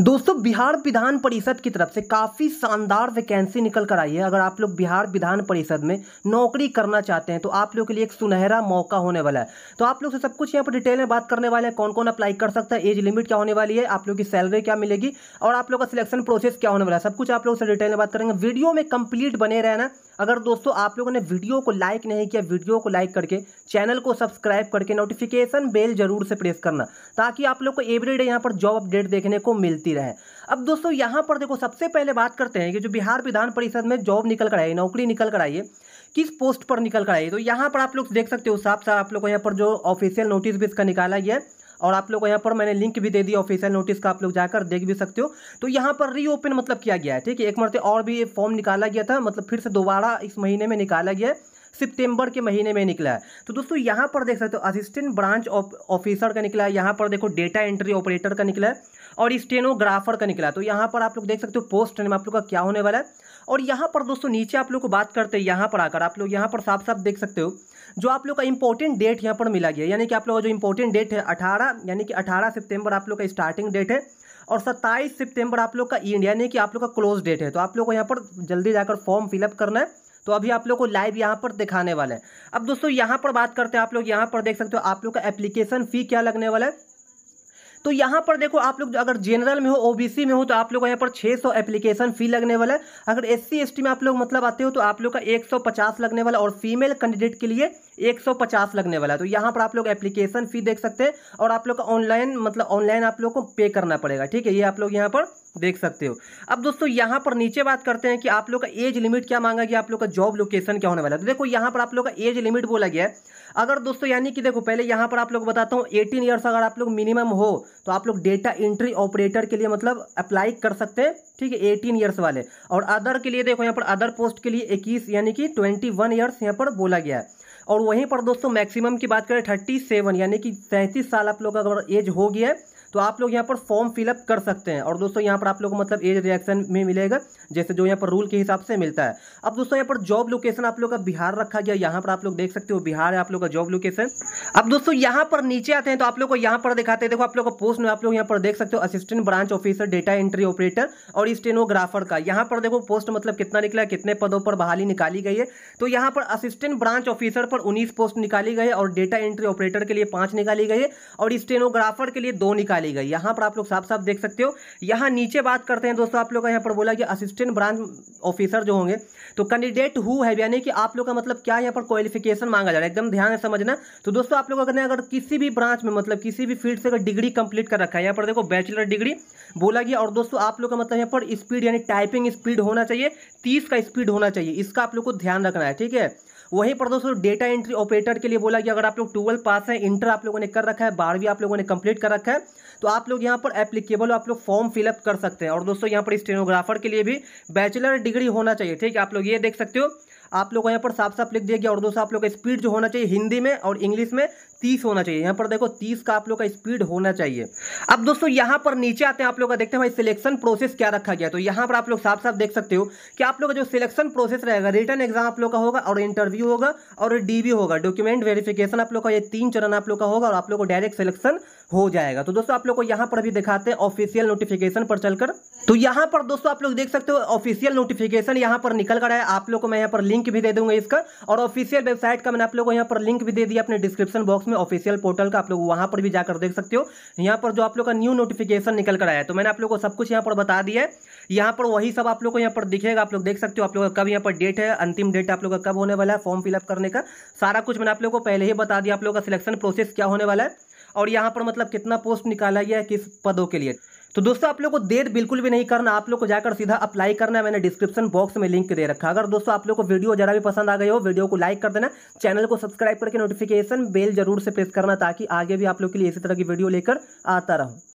दोस्तों बिहार विधान परिषद की तरफ से काफ़ी शानदार वैकेंसी निकल कर आई है अगर आप लोग बिहार विधान परिषद में नौकरी करना चाहते हैं तो आप लोग के लिए एक सुनहरा मौका होने वाला है तो आप लोग से सब कुछ यहाँ पर डिटेल में बात करने वाले हैं कौन कौन अप्लाई कर सकता है एज लिमिट क्या होने वाली है आप लोग की सैलरी क्या मिलेगी और आप लोग का सिलेक्शन प्रोसेस क्या होने वाला है सब कुछ आप लोग से डिटेल में बात करेंगे वीडियो में कंप्लीट बने रहना अगर दोस्तों आप लोगों ने वीडियो को लाइक नहीं किया वीडियो को लाइक करके चैनल को सब्सक्राइब करके नोटिफिकेशन बेल जरूर से प्रेस करना ताकि आप लोग को एवरीडे यहाँ पर जॉब अपडेट देखने को मिलती रहे अब दोस्तों यहाँ पर देखो सबसे पहले बात करते हैं कि जो बिहार विधान परिषद में जॉब निकल कर आई नौकरी निकल कर आई है किस पोस्ट पर निकल कर आई तो यहाँ पर आप लोग देख सकते हो साफ साफ आप लोग को यहाँ पर जो ऑफिशियल नोटिस भी इसका निकाला गया है और आप लोग को यहाँ पर मैंने लिंक भी दे दिया ऑफिशियल नोटिस का आप लोग जाकर देख भी सकते हो तो यहाँ पर रीओपन मतलब किया गया है ठीक है एक मरते और भी फॉर्म निकाला गया था मतलब फिर से दोबारा इस महीने में निकाला गया सितंबर के महीने में निकला है तो दोस्तों यहाँ पर देख सकते हो असिस्टेंट ब्रांच ऑफिसर का निकला है यहाँ पर देखो डेटा एंट्री ऑपरेटर का निकला है और स्टेनोग्राफर का निकला है तो यहाँ पर आप लोग देख सकते हो पोस्ट में आप लोग का क्या होने वाला है और यहाँ पर दोस्तों नीचे आप लोग को बात करते हैं यहाँ पर आकर आप लोग यहाँ पर साफ साफ देख सकते हो जो आप लोग का इंपॉर्टेंट डेट यहाँ पर मिला गया यानी कि आप लोग का जो इंपॉर्टेंट डेट है अठारह यानी कि अठारह सितंबर आप लोग का स्टार्टिंग डेट है और सत्ताईस सितंबर आप लोग का इंड यानी कि आप लोग का क्लोज डेट है तो आप लोग को यहाँ पर जल्दी जाकर फॉर्म फिलअप करना है तो अभी आप लोग को लाइव यहाँ पर दिखाने वाला है अब दोस्तों यहाँ पर बात करते हैं आप लोग यहाँ पर देख सकते हो आप लोग का एप्लीकेशन फ़ी क्या लगने वाला है तो यहाँ पर देखो आप लोग अगर जनरल में हो ओबीसी में हो तो आप लोग यहाँ पर 600 एप्लीकेशन फी लगने वाला है अगर एस सी में आप लोग मतलब आते हो तो आप लोग का 150 लगने वाला और फीमेल कैंडिडेट के लिए पचास लगने वाला है तो यहाँ पर आप लोग एप्लीकेशन फ़ी देख सकते हैं और आप लोग का ऑनलाइन मतलब ऑनलाइन आप लोग को पे करना पड़ेगा ठीक है ये आप लोग यहाँ पर देख सकते हो अब दोस्तों यहाँ पर नीचे बात करते हैं कि आप लोग का एज लिमिट क्या मांगा गया आप लोग का जॉब लोकेशन क्या होने वाला है तो देखो यहाँ पर आप लोग का एज लिमिट बोला गया है अगर दोस्तों यानी कि देखो पहले यहाँ पर आप लोग बताता हूँ एटीन ईयर्स अगर आप लोग मिनिमम हो तो आप लोग डेटा एंट्री ऑपरेटर के लिए मतलब अप्लाई कर सकते हैं ठीक है एटीन ईयर्स वाले और अदर के लिए देखो यहाँ पर अदर पोस्ट के लिए इक्कीस यानी कि ट्वेंटी वन ईयर्स यहाँ पर बोला गया है और वहीं पर दोस्तों मैक्सिमम की बात करें थर्टी सेवन यानी कि सैंतीस साल आप लोग का अगर एज हो गया है तो आप लोग यहाँ पर फॉर्म फिलअप कर सकते हैं और दोस्तों यहाँ पर आप लोग को मतलब एज रिएक्शन में मिलेगा जैसे जो यहाँ पर रूल के हिसाब से मिलता है अब दोस्तों यहाँ पर जॉब लोकेशन आप लोग का बिहार रखा गया यहाँ पर आप लोग देख सकते हो बिहार है आप लोग का जॉब लोकेशन अब दोस्तों यहाँ पर नीचे आते हैं तो आप लोग को यहाँ पर दिखाते हैं देखो आप लोग का पोस्ट में आप लोग यहाँ पर देख सकते हो assistant branch officer data entry operator और स्टेनोग्राफर का यहाँ पर देखो पोस्ट मतलब कितना निकला कितने पदों पर बहाली निकाली गई है तो यहाँ पर असिस्टेंट ब्रांच ऑफिसर पर उन्नीस पोस्ट निकाली गई है और डेटा एंट्री ऑपरेटर के लिए पांच निकाली गई है और स्टेनोग्राफर के लिए दो निकाली निकाली गई यहाँ पर आप लोग साफ साफ देख सकते हो यहाँ नीचे बात करते हैं दोस्तों आप लोग का यहाँ पर बोला कि असिस्टेंट ब्रांच ऑफिसर जो होंगे तो कैंडिडेट हु है यानी कि आप लोग का मतलब क्या यहाँ पर क्वालिफिकेशन मांगा जा रहा है एकदम ध्यान समझना तो दोस्तों आप लोग अगर अगर किसी भी ब्रांच में मतलब किसी भी फील्ड से अगर डिग्री कंप्लीट कर रखा है यहाँ पर देखो बैचलर डिग्री बोला गया और दोस्तों आप लोग का मतलब यहाँ पर स्पीड यानी टाइपिंग स्पीड होना चाहिए तीस का स्पीड होना चाहिए इसका आप लोग को ध्यान रखना है ठीक है वहीं पर दोस्तों डेटा एंट्री ऑपरेटर के लिए बोला कि अगर आप लोग ट्वेल्व पास हैं इंटर आप लोगों ने कर रखा है बारहवीं आप लोगों ने कंप्लीट कर रखा है तो आप लोग यहाँ पर एप्लीकेबल आप लोग फॉर्म फिलअप कर सकते हैं और दोस्तों यहाँ पर स्टेनोग्राफर के लिए भी बैचलर डिग्री होना चाहिए ठीक है आप लोग ये देख सकते हो आप लोग यहाँ पर साफ साफ लिख दिया गया और दोस्तों आप लोग का स्पीड जो होना चाहिए हिंदी में और इंग्लिश में तीस होना चाहिए यहाँ पर देखो तीस का आप लोग का स्पीड होना चाहिए अब दोस्तों यहाँ पर नीचे आते हैं आप लोग का देखते हैं भाई सिलेक्शन प्रोसेस क्या रखा गया तो यहाँ पर आप लोग साफ साफ देख सकते हो कि आप लोग का जो सिलेक्शन प्रोसेस रहेगा रिटर्न एग्जाम आप लोग का होगा और इंटरव्यू होगा और डीबी होगा डॉक्यूमेंट वेरिफिकेशन आप लोग का ये तीन चरण आप लोग का होगा और आप लोग को डायरेक्ट सिलेक्शन हो जाएगा तो दोस्तों आप लोग को यहाँ पर भी दिखाते हैं ऑफिशियल नोटिफिकेशन पर चलकर तो यहाँ पर दोस्तों आप लोग देख सकते हो ऑफिशियल नोटिफिकेशन यहाँ पर निकल कर आया आप लोग को मैं यहाँ पर लिंक भी दे दूंगा इसका और ऑफिशियल वेबसाइट का मैंने आप लोग को यहाँ पर लिंक भी दे दिया अपने डिस्क्रिप्शन बॉक्स में में ऑफिशियल पोर्टल का आप लोग वहां पर भी जाकर देख सकते हो यहां पर जो आप लोग का न्यू नोटिफिकेशन निकल कर आया है तो मैंने आप लोग को सब कुछ यहां पर बता दिया है यहां पर वही सब आप लोग को यहां पर दिखेगा आप लोग देख सकते हो आप लोग का कब यहाँ पर डेट है अंतिम डेट आप लोग का कब होने वाला है फॉर्म फिलअप करने का सारा कुछ मैंने आप लोग को पहले ही बता दिया आप लोग का सिलेक्शन प्रोसेस क्या होने वाला है और यहाँ पर मतलब कितना पोस्ट निकाला गया है किस पदों के लिए तो दोस्तों आप लोग को देर बिल्कुल भी नहीं करना आप लोग को जाकर सीधा अप्लाई करना है मैंने डिस्क्रिप्शन बॉक्स में लिंक दे रखा अगर दोस्तों आप लोग को वीडियो जरा भी पसंद आ गई हो वीडियो को लाइक कर देना चैनल को सब्सक्राइब करके नोटिफिकेशन बेल जरूर से प्रेस करना ताकि आगे भी आप लोग के लिए इसी तरह की वीडियो लेकर आता रहूँ